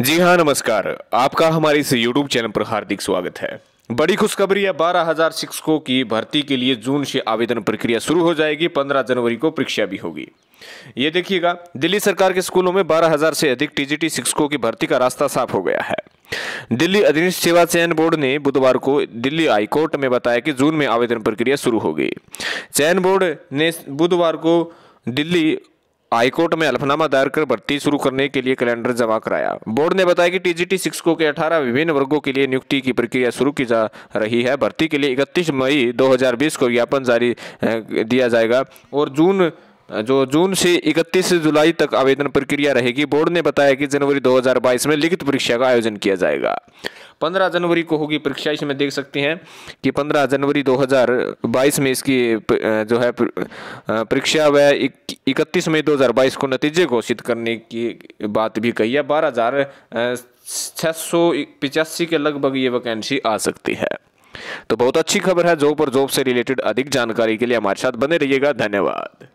जी हाँ नमस्कार आपका हमारे इस यूट्यूब चैनल पर हार्दिक स्वागत है बड़ी खुशखबरी है बारह हजार शिक्षकों की भर्ती के लिए जून से आवेदन प्रक्रिया शुरू हो जाएगी पंद्रह जनवरी को परीक्षा भी होगी ये देखिएगा दिल्ली सरकार के स्कूलों में बारह हजार से अधिक टीजीटी शिक्षकों की भर्ती का रास्ता साफ हो गया है दिल्ली अधीनस्थ सेवा चयन बोर्ड ने बुधवार को दिल्ली हाईकोर्ट में बताया कि जून में आवेदन प्रक्रिया शुरू होगी चयन बोर्ड ने बुधवार को दिल्ली हाईकोर्ट में अल्फनामा दायर कर भर्ती शुरू करने के लिए कैलेंडर जमा कराया बोर्ड ने बताया कि टीजीटी शिक्षकों के 18 विभिन्न वर्गों के लिए नियुक्ति की प्रक्रिया शुरू की जा रही है भर्ती के लिए 31 मई 2020 को ज्ञापन जारी दिया जाएगा और जून जो जून से 31 जुलाई तक आवेदन प्रक्रिया रहेगी बोर्ड ने बताया कि जनवरी दो में लिखित परीक्षा का आयोजन किया जाएगा पंद्रह जनवरी को होगी परीक्षा इसमें देख सकते हैं कि पंद्रह जनवरी 2022 में इसकी जो है परीक्षा व इकतीस मई 2022 को नतीजे घोषित करने की बात भी कही है बारह हज़ार छह सौ पिचासी के लगभग ये वैकेंसी आ सकती है तो बहुत अच्छी खबर है जॉब और जॉब से रिलेटेड अधिक जानकारी के लिए हमारे साथ बने रहिएगा धन्यवाद